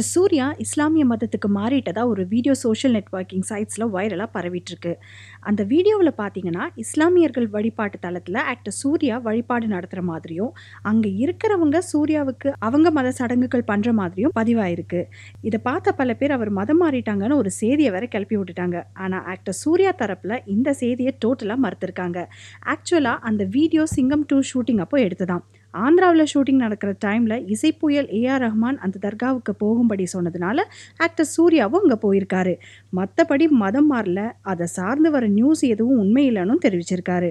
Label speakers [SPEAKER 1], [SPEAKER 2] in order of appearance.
[SPEAKER 1] artist Surya இஸ்லாமிய மதத்துக்கு மாறிட்டதா ஒரு வீடியோ சோஷியல் நெட்ஒர்க்கிங் சைட்ஸில் வைரலாக பரவிட்டுருக்கு அந்த வீடியோவில் பார்த்தீங்கன்னா இஸ்லாமியர்கள் வழிபாட்டு தளத்தில் ஆக்டர் சூர்யா வழிபாடு நடத்துகிற மாதிரியும் அங்கே இருக்கிறவங்க சூர்யாவுக்கு அவங்க மத சடங்குகள் பண்ணுற மாதிரியும் பதிவாயிருக்கு இதை பார்த்த பல பேர் அவர் மதம் மாறிட்டாங்கன்னு ஒரு செய்தியை வேற கிளப்பி விட்டுட்டாங்க ஆனால் ஆக்டர் சூர்யா தரப்பில் இந்த செய்தியை டோட்டலாக மறுத்துருக்காங்க ஆக்சுவலாக அந்த வீடியோ சிங்கம் டூ ஷூட்டிங் அப்போ எடுத்ததான் ஆந்திராவில் ஷூட்டிங் நடக்கிற டைமில் இசைப்புயல் ஏஆர் ரஹ்மான் அந்த தர்காவுக்கு போகும்படி சொன்னதுனால ஆக்டர் சூர்யாவும் அங்கே போயிருக்காரு மற்றபடி மதம் மாறல அதை சார்ந்து வர நியூஸ் எதுவும் உண்மையில்லைன்னு தெரிவிச்சிருக்காரு